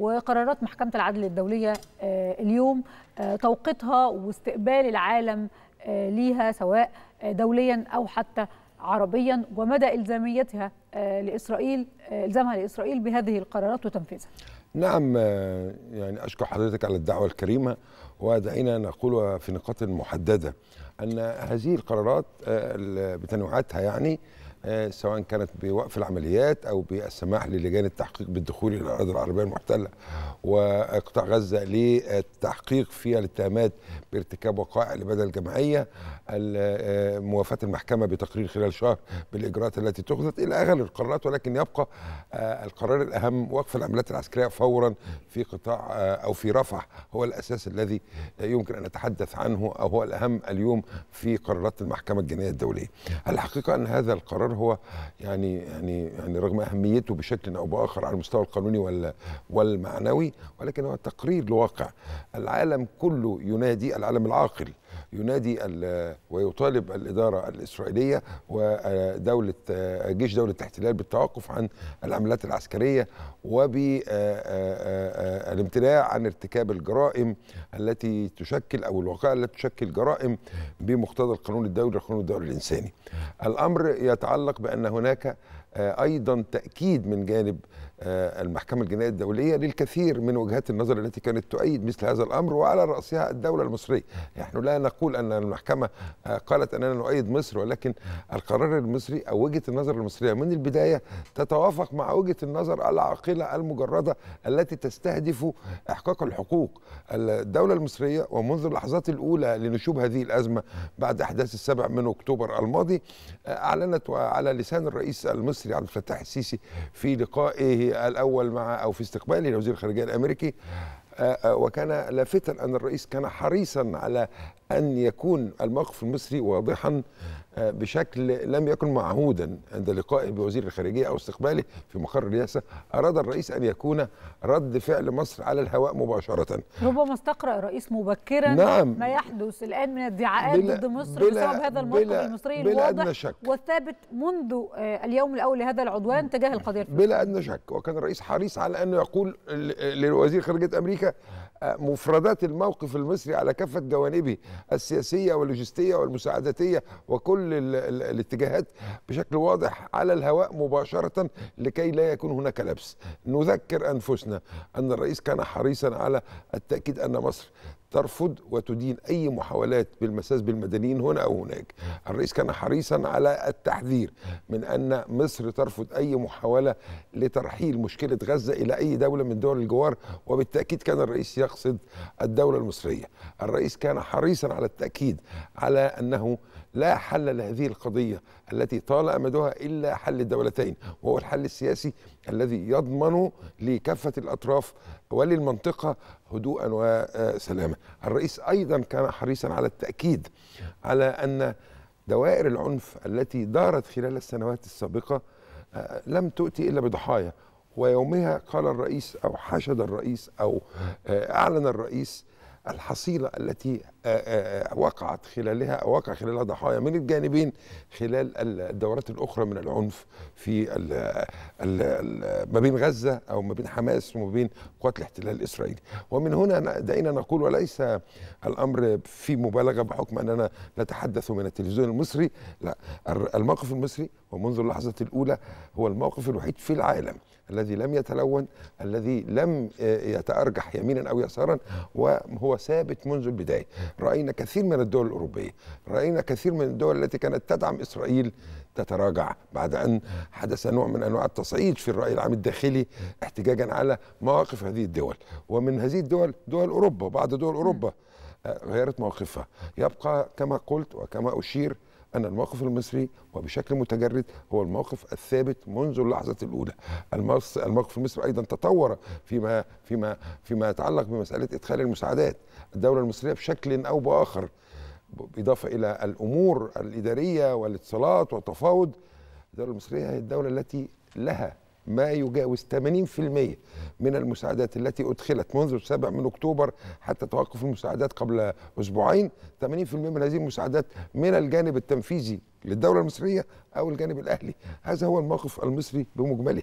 وقرارات محكمة العدل الدولية آه، اليوم آه، توقيتها واستقبال العالم آه، ليها سواء دوليا أو حتى عربيا ومدى إلزاميتها لإسرائيل إلزامها لإسرائيل بهذه القرارات وتنفيذها نعم يعني أشكر حضرتك على الدعوة الكريمة ودعينا نقولها في نقاط محددة أن هذه القرارات آه، بتنوعاتها يعني آه، سواء كانت بوقف العمليات او بالسماح للجان التحقيق بالدخول الى الاراضي العربيه المحتله وقطاع غزه للتحقيق في الاتهامات بارتكاب وقائع لبدل الجماعيه آه، موافاه المحكمه بتقرير خلال شهر بالاجراءات التي اتخذت الى اخر القرارات ولكن يبقى القرار الاهم وقف العمليات العسكريه فورا في قطاع او في رفح هو الاساس الذي يمكن أن نتحدث عنه أو هو الأهم اليوم في قرارات المحكمة الجنائية الدولية الحقيقة أن هذا القرار هو يعني يعني يعني رغم أهميته بشكل أو بآخر على المستوى القانوني والمعنوي ولكن هو تقرير لواقع العالم كله ينادي العالم العاقل ينادي ويطالب الإدارة الإسرائيلية ودولة جيش دولة الاحتلال بالتوقف عن العمليات العسكرية وبالامتناع آه، آه، آه، عن ارتكاب الجرائم التي تشكل أو الوقائع التي تشكل جرائم بمقتضى القانون الدولي والقانون الدولي الإنساني الأمر يتعلق بأن هناك أيضا تأكيد من جانب آه، المحكمة الجنائية الدولية للكثير من وجهات النظر التي كانت تؤيد مثل هذا الأمر وعلى رأسها الدولة المصرية نحن لا نقول أن المحكمة آه، قالت أننا نؤيد مصر ولكن القرار المصري أو وجهة النظر المصرية من البداية تتوافق مع وجهة النظر العاقلة المجردة التي تستهدف إحقاق الحقوق الدولة المصرية ومنذ اللحظات الأولى لنشوب هذه الأزمة بعد أحداث السبع من أكتوبر الماضي آه، أعلنت على لسان الرئيس المصري عبد الفتاح السيسي في لقائه الاول مع او في استقبالي لوزير الخارجيه الامريكي آه، آه، وكان لافتا ان الرئيس كان حريصا على ان يكون الموقف المصري واضحا آه، بشكل لم يكن معهودا عند لقائه بوزير الخارجيه او استقباله في مقر الرئاسه اراد الرئيس ان يكون رد فعل مصر على الهواء مباشره ربما استقرا الرئيس مبكرا نعم ما يحدث الان من ادعاءات ضد مصر بسبب هذا الموقف بلا المصري بلا الواضح شك والثابت منذ اليوم الاول لهذا العدوان تجاه القضيه الفلسطينيه بلا ادنى شك وكان الرئيس حريص على انه يقول لوزير خارجيه امريكا أمريكا آه، مفردات الموقف المصري على كافة جوانبه السياسية واللوجستية والمساعداتية وكل الاتجاهات بشكل واضح على الهواء مباشرة لكي لا يكون هناك لبس نذكر أنفسنا أن الرئيس كان حريصا على التأكيد أن مصر ترفض وتدين أي محاولات بالمساس بالمدنيين هنا أو هناك الرئيس كان حريصا على التحذير من أن مصر ترفض أي محاولة لترحيل مشكلة غزة إلى أي دولة من دول الجوار وبالتأكيد كان الرئيس يقصد الدولة المصرية الرئيس كان حريصا على التأكيد على أنه لا حل لهذه القضية التي طال أمدها إلا حل الدولتين وهو الحل السياسي الذي يضمن لكافة الأطراف وللمنطقة هدوءا وسلاما الرئيس أيضا كان حريصا على التأكيد على أن دوائر العنف التي دارت خلال السنوات السابقة آه، لم تؤتي إلا بضحايا ويومها قال الرئيس أو حشد الرئيس أو آه، أعلن الرئيس الحصيلة التي آه، آه، آه، وقعت خلالها وقع خلالها ضحايا من الجانبين خلال الدورات الاخرى من العنف في ما بين غزه او ما بين حماس وما بين قوات الاحتلال الاسرائيلي ومن هنا دعينا نقول وليس الامر في مبالغه بحكم اننا نتحدث من التلفزيون المصري لا الموقف المصري ومنذ اللحظه الاولى هو الموقف الوحيد في العالم الذي لم يتلون الذي لم يتارجح يمينا او يسارا وهو ثابت منذ البدايه راينا كثير من الدول الاوروبيه راينا كثير من الدول التي كانت تدعم اسرائيل تتراجع بعد ان حدث نوع من انواع التصعيد في الراي العام الداخلي احتجاجا على مواقف هذه الدول ومن هذه الدول دول اوروبا بعض دول اوروبا آه، غيرت موقفها يبقى كما قلت وكما اشير أن الموقف المصري وبشكل متجرد هو الموقف الثابت منذ اللحظة الأولى الموقف المصري أيضا تطور فيما, فيما, فيما يتعلق بمسألة إدخال المساعدات الدولة المصرية بشكل أو بآخر بالإضافة إلى الأمور الإدارية والاتصالات والتفاوض الدولة المصرية هي الدولة التي لها ما يجاوز 80% من المساعدات التي أدخلت منذ السابع من أكتوبر حتى توقف المساعدات قبل أسبوعين 80% من هذه المساعدات من الجانب التنفيذي للدولة المصرية أو الجانب الأهلي هذا هو الموقف المصري بمجمله